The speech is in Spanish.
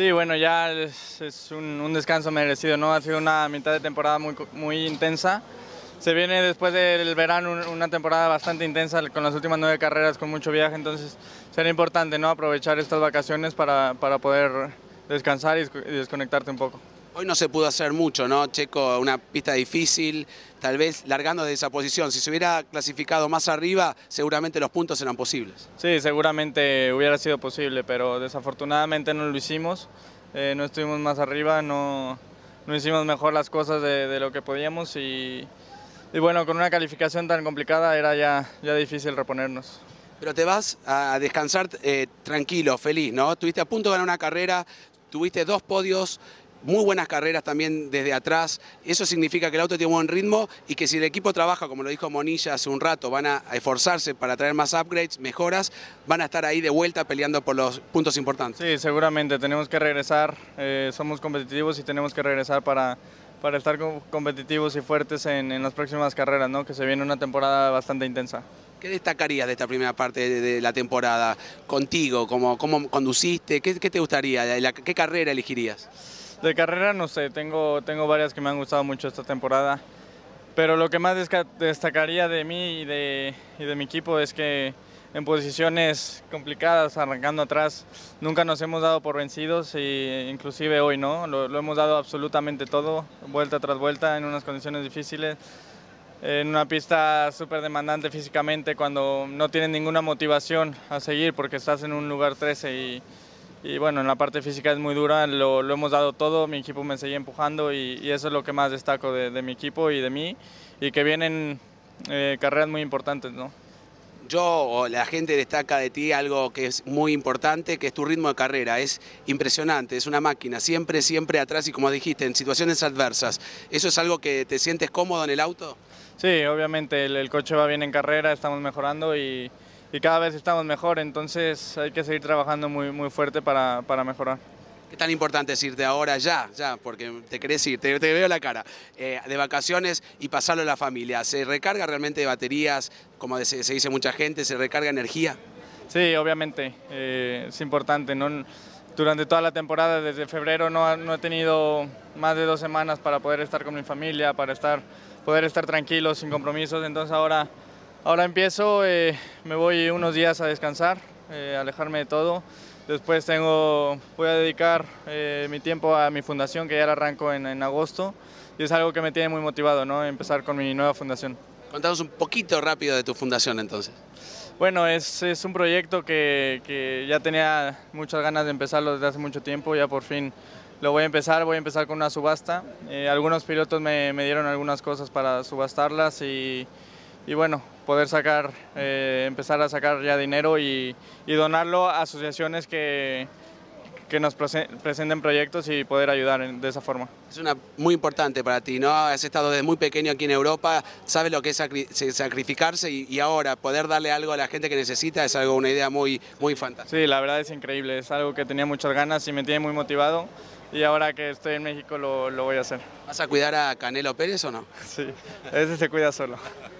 Sí, bueno, ya es, un, descanso merecido, ¿no? Ha sido una mitad de temporada muy, muy intensa. Se viene después del verano una temporada bastante intensa con las últimas nueve carreras, con mucho viaje, entonces será importante, ¿no? Aprovechar estas vacaciones para, poder descansar y desconectarte un poco. Hoy no se pudo hacer mucho, ¿no? Checo, una pista difícil, tal vez largando de esa posición. Si se hubiera clasificado más arriba, seguramente los puntos eran posibles. Sí, seguramente hubiera sido posible, pero desafortunadamente no lo hicimos. Eh, no estuvimos más arriba, no, no hicimos mejor las cosas de, lo que podíamos y, bueno, con una calificación tan complicada era ya, ya difícil reponernos. Pero te vas a descansar eh, tranquilo, feliz, ¿no? Tuviste a punto de ganar una carrera, tuviste dos podios, muy buenas carreras también desde atrás. Eso significa que el auto tiene buen ritmo y que si el equipo trabaja, como lo dijo Monilla hace un rato, van a esforzarse para traer más upgrades, mejoras, van a estar ahí de vuelta peleando por los puntos importantes. Sí, seguramente tenemos que regresar, eh, somos competitivos y tenemos que regresar para, para estar competitivos y fuertes en, las próximas carreras, ¿no? que se viene una temporada bastante intensa. ¿Qué destacarías de esta primera parte de, la temporada contigo? ¿Cómo, cómo conduciste? qué te gustaría? ¿Qué carrera elegirías? De carrera no sé, tengo, tengo varias que me han gustado mucho esta temporada, pero lo que más destacaría de mí y de, de mi equipo es que en posiciones complicadas, arrancando atrás, nunca nos hemos dado por vencidos inclusive hoy, ¿no? Lo, hemos dado absolutamente todo, vuelta tras vuelta, en unas condiciones difíciles, en una pista súper demandante físicamente, cuando no tienes ninguna motivación a seguir porque estás en un lugar 13 y y bueno, en la parte física es muy dura, lo, hemos dado todo, mi equipo me seguía empujando y, eso es lo que más destaco de, mi equipo y de mí y que vienen eh, carreras muy importantes, ¿no? Yo o la gente destaca de ti algo que es muy importante, que es tu ritmo de carrera. Es impresionante, es una máquina, siempre, siempre atrás y como dijiste, en situaciones adversas. ¿Eso es algo que te sientes cómodo en el auto? Sí, obviamente, el coche va bien en carrera, estamos mejorando y, y cada vez estamos mejor, entonces hay que seguir trabajando muy, muy fuerte para, para mejorar. ¿Qué tan importante es irte ahora ya, ya, porque te crees ir, te, veo la cara, eh, de vacaciones y pasarlo a la familia? ¿Se recarga realmente de baterías, como se, dice mucha gente, se recarga energía? Sí, obviamente, eh, es importante. ¿no? Durante toda la temporada, desde febrero, no, no, he tenido más de dos semanas para poder estar con mi familia, para estar, poder estar tranquilo, sin compromisos, entonces ahora Ahora empiezo, eh, me voy unos días a descansar, eh, alejarme de todo. Después tengo, voy a dedicar eh, mi tiempo a mi fundación, que ya la arranco en, agosto. Y es algo que me tiene muy motivado, ¿no? Empezar con mi nueva fundación. Contanos un poquito rápido de tu fundación entonces. Bueno, es, es un proyecto que, que, ya tenía muchas ganas de empezarlo desde hace mucho tiempo. Ya por fin lo voy a empezar. Voy a empezar con una subasta. algunos pilotos me, me dieron algunas cosas para subastarlas y y bueno, poder sacar, eh, empezar a sacar ya dinero y, donarlo a asociaciones que, que nos presenten proyectos y poder ayudar de esa forma. Es una muy importante para ti, ¿no? Has estado desde muy pequeño aquí en Europa, sabes lo que es sacrificarse y, y, ahora poder darle algo a la gente que necesita es algo, una idea muy, muy fantástica. Sí, la verdad es increíble, es algo que tenía muchas ganas y me tiene muy motivado y ahora que estoy en México lo, lo voy a hacer. ¿Vas a cuidar a Canelo Pérez o no? Sí, ese se cuida solo.